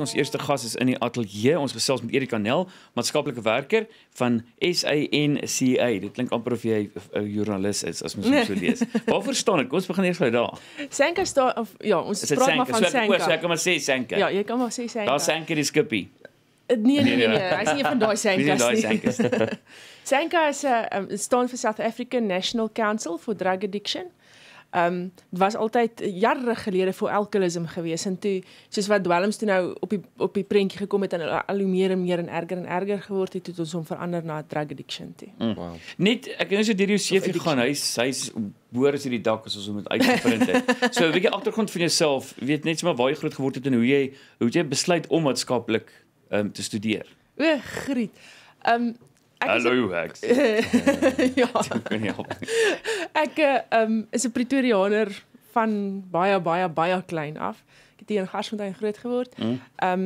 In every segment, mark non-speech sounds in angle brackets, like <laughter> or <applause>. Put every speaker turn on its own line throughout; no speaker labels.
ons eerste gas is in die ateljee. Ons gesels met Erik Kanel, maatskaplike werker van SANCA. Dit klink amper of jy 'n eh, joernalis is as mens dit nee. so lees. <laughs> Waarvoor staan ek? Ons begin eers by daai.
Senka staan of ja, ons praat maar van Senka. Senka, so, so ek kan
maar sê Senka. Ja, jy
kan maar sê Senka. Daar
Senka die skippie.
Eh, nee, nee, nee, nee nee nee, hy's nie van daai Senkas <laughs> nie. Senka <laughs> is 'n eh, uh, um, staan vir South African National Council for Drug Addiction. Ehm um, dit was altyd jare gelede vir alkoholism gewees en toe soos wat dwelms toe nou op die op die prentjie gekom het en al hoe meer en meer en erger en erger geword het het ons hom verander na drug addiction toe.
Mm. Wow. Net ek het nou so deur jou CV gaan hy hy's hoor as hierdie dak as ons hom met uitgeprint het. <laughs> so 'n bietjie agtergrond van jouself, weet net sommer waar jy groot geword het en hoe jy hoe jy besluit om maatskaplik ehm um, te studeer.
O, griet. Ehm um,
Ek Hallo Hex.
<laughs>
ja. <laughs>
ek eh, um, is 'n Pretoriaaner van baie baie baie klein af. Ek het hier in Gasfontein groot geword. Ehm um,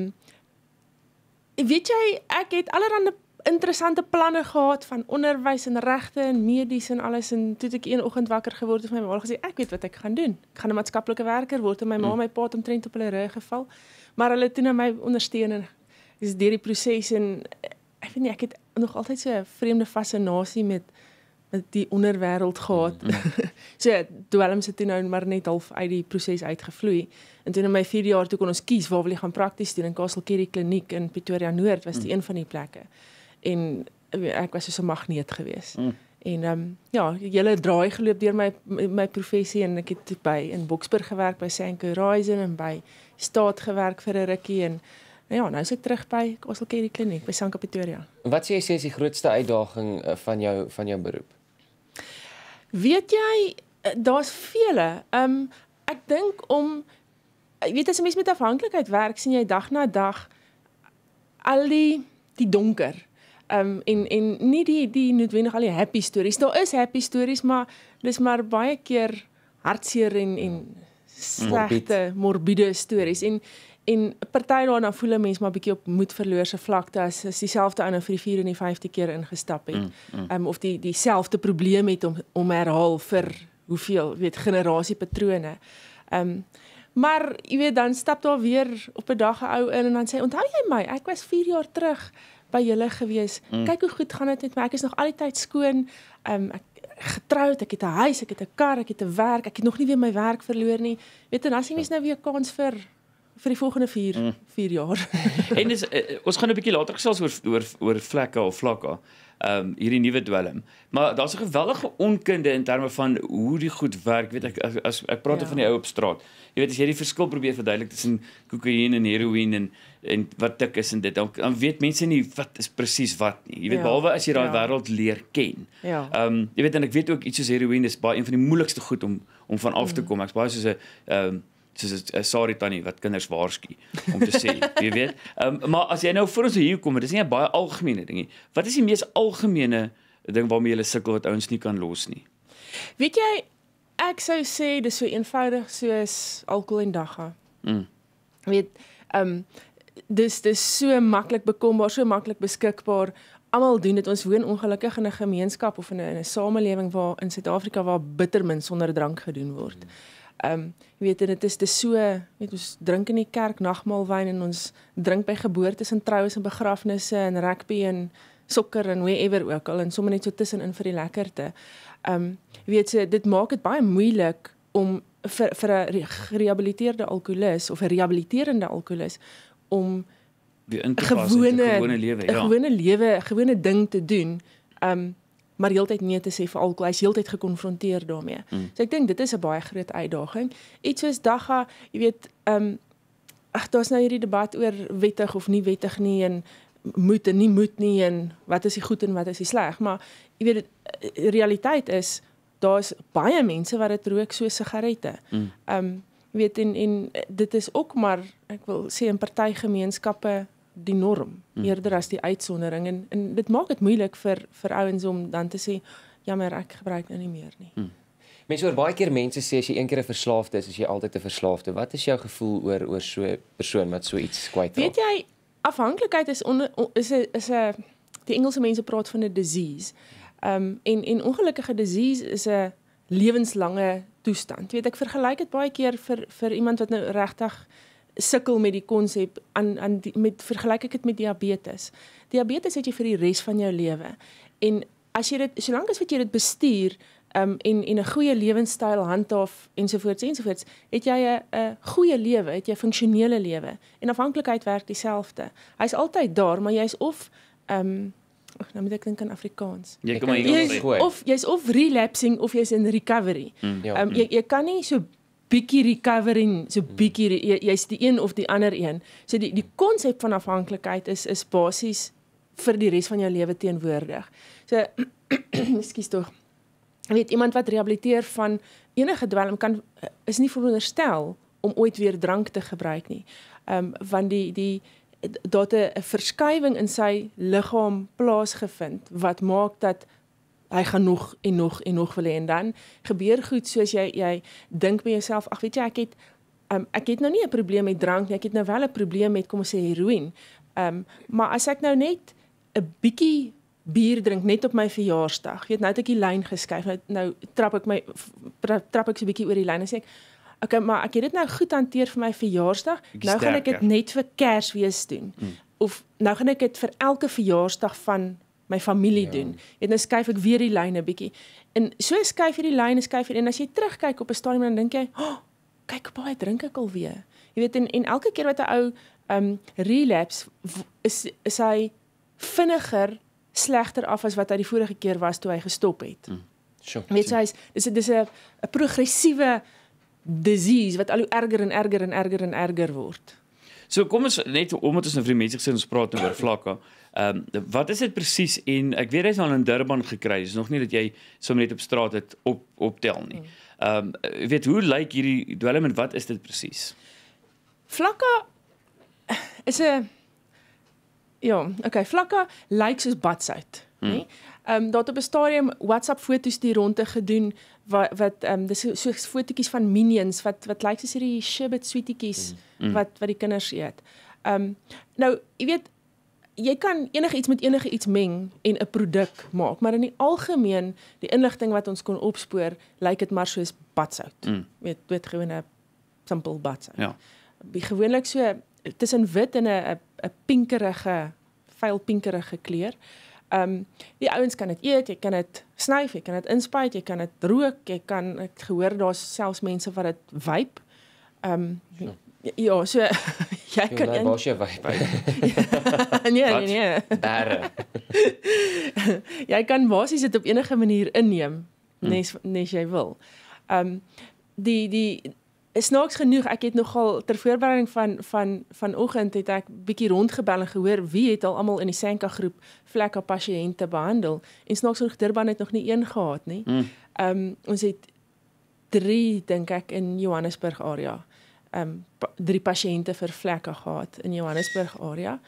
weet jy ek het allerlei interessante planne gehad van onderwys en regte en medies en alles en toe ek een oggend wakker geword het en my ma het gesê ek weet wat ek gaan doen. Ek gaan 'n maatskaplike werker word en my ma mm. en my pa het omtrent op hulle rug geval, maar hulle het toe na my ondersteun en dis deur die proses en ek weet nie ek het nog altyd so 'n vreemde fascinasie met met die onderwêreld gehad. Mm -hmm. <laughs> so dwelmse toe nou maar net half uit die proses uitgevloei. En toe in my 4 jaar toe kon ons kies waar wil jy gaan prakties doen in Castle Curry Kliniek in Pretoria Noord was die mm. een van die plekke. En eh, ek was so 'n magneet geweest. Mm. En ehm um, ja, hele draai geloop deur my my professie en ek het by in Boksburg gewerk by Sanco Horizon en by staat gewerk vir 'n rukkie en Nou ja, nou is ek terug by Castle Kerry Kliniek by Sankt Pretoria.
Wat sê jy sê is die grootste uitdaging eh, van jou van jou beroep?
Weet jy, eh, daar's vele. Ehm um, ek dink om jy eh, weet as 'n mens met afhanklikheid werk, sien jy dag na dag al die die donker. Ehm um, en en nie die die noodwendig al die happy stories. Daar is happy stories, maar dis maar baie keer hartseer en en
ja. slegte
morbiede stories en en 'n party daarna voel 'n mens maar bietjie op moedverloorse vlakte as as dieselfde ander vir die 4 en die 5de keer ingestap het. Ehm mm, mm. um, of die dieselfde probleem het om om herhaal vir hoeveel weet generasiepatrone. Ehm um, maar jy weet dan stap daar weer op 'n dag 'n ou in en dan sê onthou jy my ek was 4 jaar terug by julle gewees. Mm. Kyk hoe goed gaan dit met my. Ek is nog al die tyd skoon. Ehm um, ek getroud, ek het 'n huis, ek het 'n kar, ek het 'n werk. Ek het nog nie weer my werk verloor nie. Weet jy dan as jy mens ja. nou weer kans vir vir die volgende 4 mm. 4 jaar.
<laughs> en is, uh, ons gaan 'n bietjie later gesels oor oor oor vlekke of vlakke. Ehm um, hierdie nuwe dwelm. Maar daar's 'n geweldige onkunde in terme van hoe die goed werk. Weet ek as, as ek praat ja. van die ou op straat. Jy weet as jy die verskil probeer verduidelik tussen kokaine en heroïne en en wat dit is en dit dan, dan weet mense nie wat is presies wat nie. Jy weet ja. behalwe as jy daai ja. wêreld leer ken. Ja. Ehm ja. um, jy weet en ek weet ook iets soos heroïne is baie een van die moeilikste goed om om van af te mm. kom. Ek's baie soos 'n ehm um, soos 'n eh, sorry tannie wat kinders waarsku om te sê, <laughs> jy weet. Ehm um, maar as jy nou vir ons hier kom, dis nie 'n baie algemene ding nie. Wat is die mees algemene ding waarmee jy sukkel wat ouens nie kan los nie?
Weet jy, ek sou sê dis so eenvoudig soos alkohol en dagga. Mm. Weet, ehm um, dis dis so maklik bekombaar, so maklik beskikbaar. Almal doen dit. Ons woon ongelukkig in 'n gemeenskap of in 'n in 'n samelewing waar in Suid-Afrika waar bitter min sonder drank gedoen word. Mm. Ehm um, jy weet en dit is dis so, weet ons drink in die kerk nagmaalwyn en ons drink by geboortes en troues en begrafnisse en rugby en sokker en wherever ook al en sommer net so tussenin vir die lekkerte. Ehm um, jy weet so, dit maak dit baie moeilik om vir vir 'n gerehabiliteerde alkolikus of 'n rehabiliterende alkolikus om
'n gewone gewone lewe, ja. 'n gewone
lewe, 'n gewone ding te doen. Ehm um, maar heeltyd nee te sê vir alkohol. Hy's heeltyd gekonfronteer daarmee. Mm. So ek dink dit is 'n baie groot uitdaging. Iets soos Dagga, jy weet, ehm um, ag daar's nou hierdie debat oor wettig of nie wettig nie en moet en nie moet nie en wat is die goed en wat is die sleg, maar jy weet die eh, realiteit is daar's baie mense wat dit rook so sigarette. Mm. Ehm mm. um, weet en en dit is ook maar ek wil sê in party gemeenskappe die norm mm. eerder as die uitsondering en, en dit maak dit moeilik vir vir ouens om dan te sê jammer ek gebruik nou nie meer nie.
Mm. Mense oor baie keer mense sê as jy eendag 'n verslaafde is, as jy altyd 'n verslaafde. Wat is jou gevoel oor oor so 'n persoon wat so iets kwyt? Weet
jy afhanklikheid is on, is a, is 'n die Engelse mense praat van 'n disease. Ehm um, en en ongelukkige disease is 'n lewenslange toestand. Weet ek vergelyk dit baie keer vir vir iemand wat nou regtig sukkel met die konsep aan aan die, met vergelyk ek dit met diabetes. Diabetes het jy vir die res van jou lewe. En as jy dit solank as wat jy dit bestuur um, en en 'n goeie lewenstyl handhaaf ensovoorts ensovoorts, het jy 'n goeie lewe, het jy 'n funksionele lewe. En afhanklikheid werk dieselfde. Hy's altyd daar, maar jy's of um, Ag, nou moet ek dink aan Afrikaans. Jy kan maar hier gooi. Of jy's of relapsing of jy's in recovery. Ehm mm, ja. um, jy jy kan nie so bietjie recovering, so hmm. bietjie jy's die een of die ander een. So die die konsep van afhanklikheid is is basies vir die res van jou lewe teenwoordig. So <clears throat> ekskuus tog. Weet iemand wat rehabiliteer van enige dwelm kan eh, is nie veronderstel om ooit weer drank te gebruik nie. Ehm um, want die die daar 'n verskywing in sy liggaam plaasgevind wat maak dat hy gaan nog en nog en nog wil hê en dan gebeur goed soos jy jy dink by jouself ag weet jy ek het um, ek het nou nie 'n probleem met drank nie ek het nou wel 'n probleem met kom ons sê heroïn um, ehm, maar as ek nou net 'n bietjie bier drink net op my verjaarsdag weet nou het ek die lyn geskuif nou, nou trap ek my trap ek so 'n bietjie oor die lyn en sê ek Oké, okay, maar ek het dit nou goed hanteer vir my verjaarsdag. Nou gaan ek dit net vir Kersfees doen. Mm. Of nou gaan ek dit vir elke verjaarsdag van my familie ja. doen. Jy nou skuif ek weer die lyne bietjie. En so skuif jy die lyne, skuif jy en as jy terugkyk op 'n stadium dan dink jy, "Ag, oh, kyk hoe baie drink ek alweer." Jy weet en en elke keer wat 'n ou um relapse is is hy vinniger slegter af as wat hy die vorige keer was toe hy gestop het. Mm. Sjoe. Weet jy, hy's dis dis 'n 'n progressiewe disease wat al hoe erger en erger en erger en erger word.
So kom ons net omdat ons nou vir die mense gesê ons praat nou oor vlakke. Ehm um, wat is dit presies en ek weet jy's al in Durban gekry. Dis nog nie dat jy sommer net op straat dit op optel nie. Ehm um, weet hoe lyk hierdie dwelm en wat is dit presies?
Vlakke is 'n ja, okay, vlakke lyk soos badsout, hmm. nê? ehm um, daar het op 'n stadium WhatsApp foto's die rondte gedoen wat wat ehm um, dis so so fotootjies van minions wat wat lyk like, soos hierdie shibit sweetietjies mm. mm. wat wat die kinders eet. Ehm um, nou, jy weet jy kan enige iets met enige iets meng en 'n produk maak, maar in die algemeen die inligting wat ons kon opspoor, lyk dit maar soos badsout. Mm. Weet, weet gewone simpel badsout. Ja. Wie gewoonlik so tussen wit en 'n 'n pinkerige, vuil pinkerige kleur. Ehm Ehm um, die ouens kan dit eet, jy kan dit snuif, jy kan dit inspuit, jy kan dit rook, jy kan ek gehoor daar's selfs mense wat dit vape. Ehm um, ja. ja, so <laughs>
jy kan jy was jy vape. <laughs> Nee, nee, nee. Bare.
<laughs> jy kan basies dit op enige manier inneem, hmm. nes nes jy wil. Ehm um, die die Snaaks genoeg, ek het nogal ter voorbereiding van van vanoggend het ek bietjie rondgebel en gehoor wie het al almal in die Senka groep vlekke pasiënte behandel. En Snaaks genoeg Durban het nog nie een gehad nie. Hmm. Ehm mm. um, ons het 3 dink ek in Johannesburg area. Ehm um, pa, drie pasiënte vir vlekke gehad in Johannesburg area.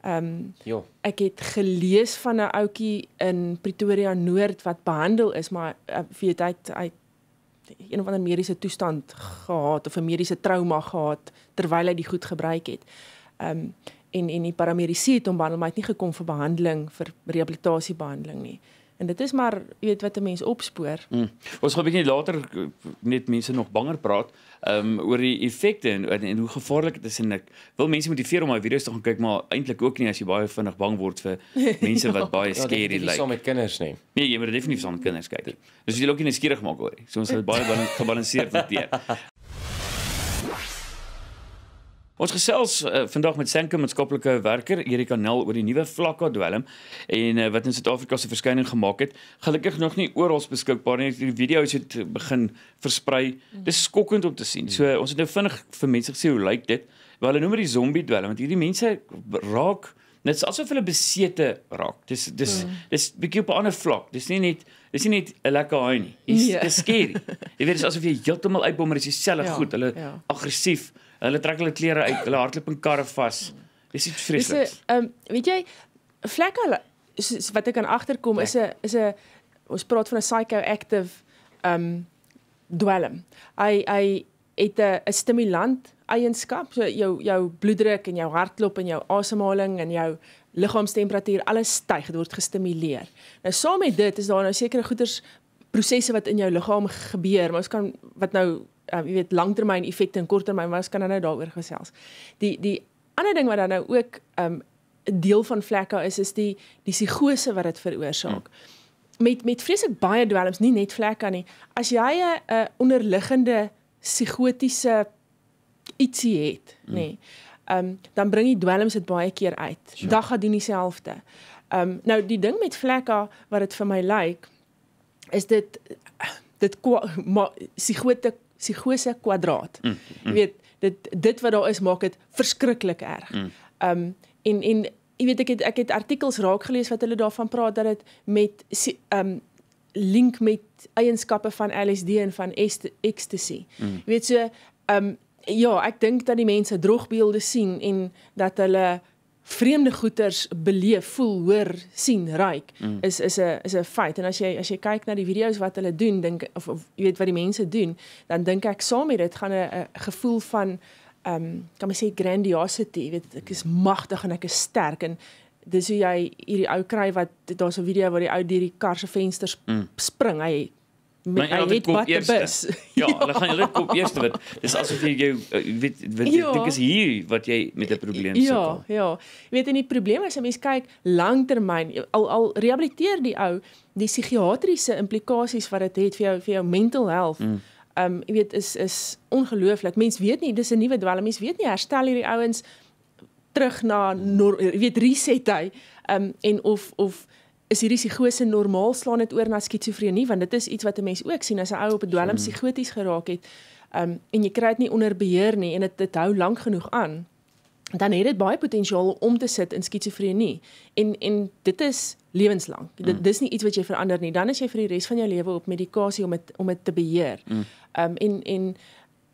Ehm um, ja. Ek het gelees van 'n ouetjie in Pretoria Noord wat behandel is, maar uh, vir tyd uit een of ander mediese toestand gehad of 'n mediese trauma gehad terwyl hy die goed gebruik het. Ehm um, en en die paramedisy het hom behandel, maar hy het nie gekom vir behandeling vir rehabilitasiebehandeling nie. En dit is maar jy weet wat 'n mens opspoor.
Mm. Ons gaan 'n bietjie later eh, net mense nog banger praat um oor die effekte en, en en hoe gevaarlik dit is en ek wil mense motiveer om my video's te gaan kyk maar eintlik ook nie as jy baie vinnig bang word vir <laughs> mense ja. wat baie ja, scary lyk. Ja, like. Dis saam met kinders nie. Nee, jy moet definitief saam met kinders kyk. Dis as jy ook nie skieurig maak oor nie. So ons het baie <laughs> gebalanseerd met dit. Ons gesels uh, vandag met Senke, maatskaplike werker, Erika Nel oor die nuwe vlakke dwelm en uh, wat in Suid-Afrika se verskyning gemaak het. Gelukkig nog nie oral beskikbaar nie. Die video's het begin versprei. Mhm. Dis skokkend om te sien. So uh, ons het nou vinnig vir mense gesê hoe lyk dit? Wel hulle noem dit die zombie dwelm want hierdie mense raak net asof hulle besete raak. Dis dis mhm. dis 'n bietjie op 'n ander vlak. Dis nie net dis nie net 'n lekker hy nie. Dis yeah. Nee. skerry. Jy weet dis asof jy heeltemal uitbommer as jy selfe ja, goed. Hulle ja. aggressief. Hulle trek hulle klere uit, hulle hardloop in karre vas. Dis iets vreesliks. Dis
'n ehm um, weet jy vlek hulle wat ek kan agterkom is 'n is 'n ons praat van 'n psychoactive ehm um, dwelm. Hy hy het 'n 'n stimulant eienskap, so jou jou bloeddruk en jou hartklop en jou asemhaling en jou liggaamstemperatuur alles styg, dit word gestimuleer. Nou saam met dit is daar nou sekere goeders prosesse wat in jou liggaam gebeur, maar ons kan wat nou uh, jy weet langtermyn effekte en korttermyn wat kan nou daaroor gesels. Die die ander ding wat dan nou ook ehm, 'n um, deel van vlekke is is die die psigose wat dit veroorsaak. Hmm. Met met vreeslik baie dwelms nie net vlekke nie. As jy 'n uh, onderliggende psigotiese ietsie het, hmm. nê. Ehm um, dan bring die dwelms dit baie keer uit. Sure. Dag gaan doen dieselfde. Ehm um, nou die ding met vlekke wat dit vir my lyk like, is dit dit psigote psigose kwadraat. Mm, mm. Jy weet, dit dit wat daar is maak dit verskriklik erg. Mm. Ehm mm. um, en en jy weet ek het ek het artikels raak gelees wat hulle daarvan praat dat dit met ehm um, link met eienskappe van LSD en van ecstasy. Mm. Jy weet so ehm um, ja, ek dink dat die mense droogbeelde sien en dat hulle vreemde goeters beleef, voel, hoor, sien, ruik mm. is is 'n is 'n feit. En as jy as jy kyk na die video's wat hulle doen, dink of, of jy weet wat die mense doen, dan dink ek saam met dit gaan 'n gevoel van ehm um, kan mens sê grandiosity, weet ek is magtig en ek is sterk en dis hoe jy hierdie ou kry wat daar's 'n video waar die ou deur die kar se vensters mm. spring. Hy
Maar hy <laughs> ja, het wat die bus. Ja, hulle gaan hulle kom eers wat. Dis asof jy jou eh, weet weet ja. dit is hier wat jy met 'n probleem sit. Ja,
sikkel. ja. Jy weet in die probleem is 'n mens kyk langtermyn al al rehabiliteer die ou die psigiatriese implikasies wat dit het, het vir jou vir jou mental health. Mm. Ehm um, jy weet is is ongelooflik. Mens weet nie dis 'n nuwe dwelm. Mens weet nie herstel hierdie ouens terug na jy weet reset hy ehm um, en of of is hierdie psigose normaal slaan dit oor na skizofrenie want dit is iets wat 'n mens ook sien as 'n ou op 'n dwelm psigoties geraak het. Um en jy kry dit nie onder beheer nie en dit dit hou lank genoeg aan. Dan het dit baie potensiaal om te sit in skizofrenie. En en dit is lewenslang. Mm. Dit dis nie iets wat jy verander nie. Dan is jy vir die res van jou lewe op medikasie om dit om dit te beheer. Mm. Um en en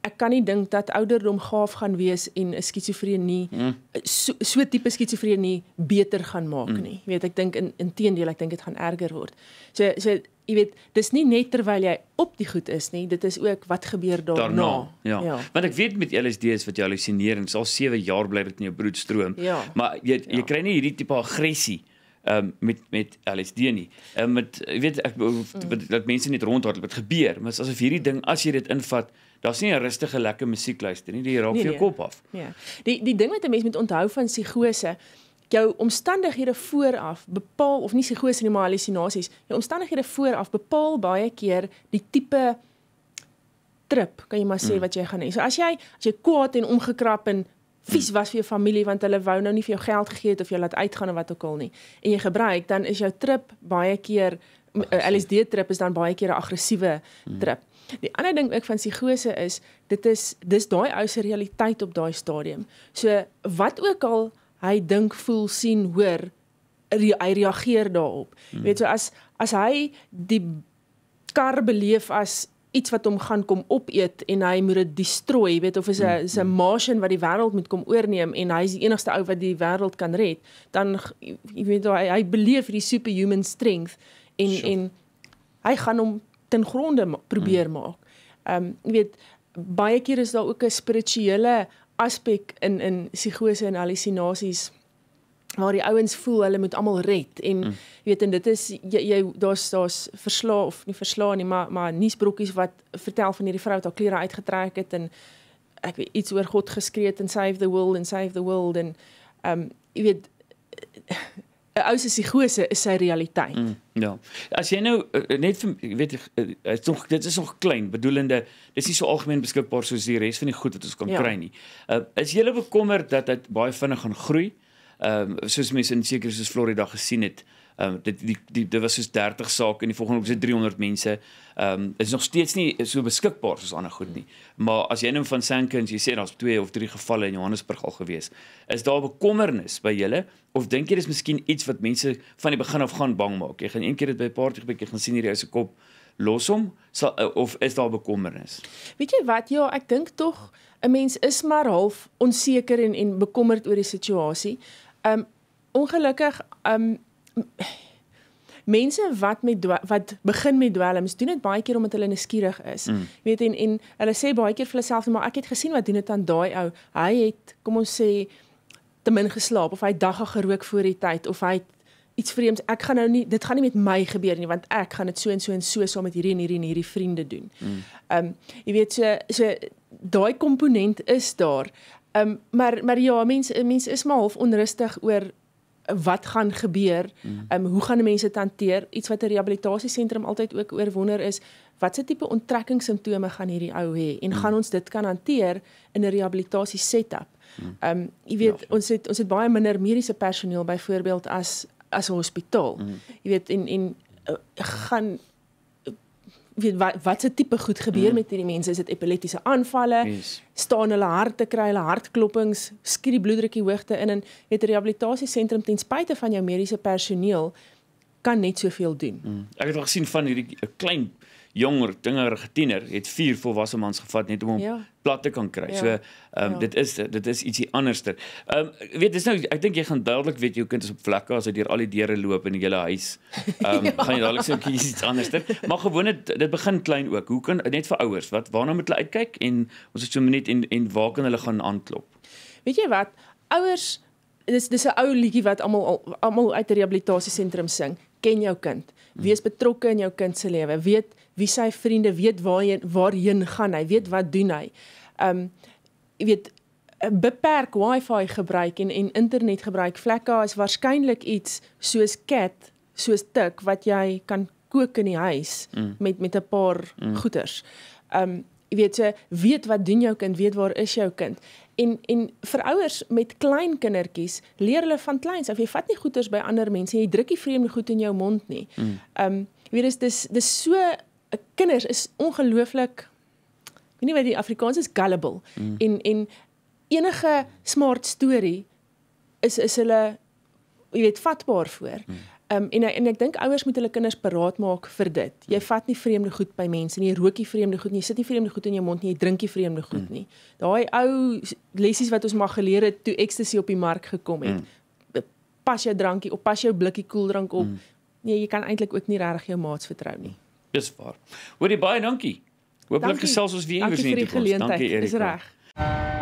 ek kan nie dink dat ouderdom gaaf gaan wees en skizofrenie mm. so, so tipe skizofrenie beter gaan maak mm. nie. Jy weet, ek dink in inteendeel, ek dink dit gaan erger word. So so jy weet, dis nie net terwyl jy op die goed is nie, dit is ook wat gebeur daarna. daarna ja. ja.
Want ek weet met LSD is wat jy halusineer en al 7 jaar bly dit in jou bloedstroom. Ja. Maar jy jy ja. kry nie hierdie tipe aggressie um, met met LSD nie. Um, ehm, met jy weet ek mm. dat mense net rondhardloop wat gebeur, maar asof hierdie ding as jy dit invat Dats nie 'n rustige lekker musiek luister nie, dit raak nee, jou nee. kop af.
Ja. Die die ding wat 'n mens moet onthou van psigose, jou omstandighede vooraf bepaal of nie psigose nie, maar halusinasies. Jou omstandighede vooraf bepaal baie keer die tipe trip, kan jy maar sê mm. wat jy gaan hê. So as jy as jy kwaad en omgekrap en vies hmm. was vir jou familie want hulle wou nou nie vir jou geld gegee het of jy laat uitgaan of wat ook al nie. En jy gebruik dan is jou trip baie keer eh, LSD trip is dan baie keer 'n aggressiewe hmm. trip. Die ander ding ook van psigose is dit is dis daai ou se realiteit op daai stadium. So wat ook al hy dink, voel, sien, hoor, re hy reageer daarop. Hmm. Jy mm. weet so as as hy die kar beleef as iets wat hom gaan kom opeet en hy moet dit destroy, weet of is 'n mm. is 'n machine wat die wêreld moet kom oorneem en hy is die enigste ou wat die wêreld kan red, dan jy weet hy hy beleef hierdie superhuman strength en sure. en hy gaan hom ten gronde ma probeer mm. maak. Ehm um, jy weet baie keer is daar ook 'n spirituele aspek in in psigose en hallusinasies waar die ouens voel hulle moet almal red en mm. weet en dit is jy, jy daar's daar's verslaaf of nie verslaaf nie maar maar nuusbrokkies wat vertel van hierdie vrou wat haar klere uitgetrek het en ek weet iets oor God geskree het en save the world and save the world en ehm um, jy weet eh, eh, 'n ou se psigose is sy realiteit.
Mm, ja. As jy nou uh, net vir weet uh, is nog, dit is nog klein bedoelende dis nie so algemeen beskikbaar soos die res van die goed wat ons kan ja. kry nie. Uh, is jy bekommerd dat dit baie vinnig gaan groei? ehm um, soos mense in sekere soos Florida gesien het ehm um, dit die, die dit was soos 30 sake en die volgende was dit 300 mense ehm um, is nog steeds nie so beskikbaar soos ander goed nie maar as jy nou van Sandkens jy sê daar's twee of drie gevalle in Johannesburg al gewees is daar bekommernis by julle of dink jy dis miskien iets wat mense van die begin af gaan bang maak jy gaan een keer dit by 'n party gebeur jy gaan sien hierdie ou se kop los hom sal of is daar bekommernis
weet jy wat ja ek dink tog 'n mens is maar half onseker en en bekommerd oor die situasie um ongelukkig um mense wat met wat begin met dwelms doen dit baie keer omdat hulle nuuskierig is. Mm. Jy mm. weet en en hulle sê baie keer vir hulle self nee, maar ek het gesien wat doen dit aan daai ou. Hy het kom ons sê te min geslaap of hy het dagga gerook voor die tyd of hy het iets vreemds. Ek gaan nou nie dit gaan nie met my gebeur nie want ek gaan dit so en so en so saam so met hierdie en hierdie en hierdie vriende doen. Mm. Um jy weet so so daai komponent is daar. Ehm um, maar maar ja, mense eh, mense is maar half onrustig oor wat gaan gebeur? Mm. Ehm um, hoe gaan mense dit hanteer? Iets wat 'n rehabilitasiesentrum altyd ook oor wonder is, watse tipe onttrekkings simptome gaan hierdie ou hê en mm. gaan ons dit kan hanteer in 'n rehabilitasie setup? Mm. Ehm um, jy weet ja, ons het ons het baie minder mediese personeel byvoorbeeld as as 'n hospitaal. Mm. Jy weet en en uh, gaan weet wat watse tipe goed gebeur mm. met hierdie mense? Is dit epileptiese aanvalle? Yes. Staan hulle harte kry hulle hartklopings, skiet die bloeddrukkie hoogte in en het 'n rehabilitasiesentrum ten spyte van jou mediese personeel kan net soveel doen.
Mm. Ek het al gesien van hierdie 'n klein jonger, dingerige tiener het vier volwasse mans gevat net om hom ja. plat te kan kry. Ja. So, ehm um, ja. dit is dit is ietsie anderster. Ehm um, weet dis nou ek dink jy gaan dadelik weet jou kind is op vlekke as hy deur al die deure loop in julle huis. Ehm um, <laughs> ja. <laughs> gaan jy dadelik sien so, iets anderster. Maar gewoonet dit, dit begin klein ook. Hoe kan net vir ouers wat waarna moet hulle uitkyk en ons het so 'n minuut en en waar kan hulle gaan aanklop?
Weet jy wat? Ouers dis dis 'n ou liedjie wat almal almal uit 'n rehabilitasie sentrum sing. Ken jou kind wees betrokke in jou kind se lewe weet wie sy vriende weet waarheen waarheen gaan hy weet wat doen hy um jy weet beperk wifi gebruik en en internet gebruik vlekke is waarskynlik iets soos cat soos tik wat jy kan kook in die huis mm. met met 'n paar mm. goeders um jy weet, so, weet wat doen jou kind, weet waar is jou kind. En en vir ouers met klein kindertjies leer hulle van kleins af jy vat nie goeders by ander mense jy druk nie vreemde goed in jou mond nie. Mm. Ehm mm. um, weet jy dis dis so eh, kinders is ongelooflik ek weet nie wat die Afrikaans is gullible mm. en en enige smart storie is is hulle jy weet vatbaar voor. Mm. Um, en en ek dink ouers moet hulle kinders paraat maak vir dit. Jy hmm. vat nie vreemde goed by mense nie. Jy rook nie vreemde goed nie. Jy sit nie vreemde goed in jou mond nie. Jy drink nie vreemde goed hmm. nie. Daai ou lessies wat ons maar geleer het toe ecstasy op die mark gekom het. Hmm. Eh, pas jou drankie op, pas jou blikkie koeldrank op. Nee, jy kan eintlik ook nie regtig jou maats vertrou nie.
Dis waar. Hoorie baie dankie. Hooplik gesels ons weer eers nie. Dankie vir die geleentheid. Dis reg.
Right.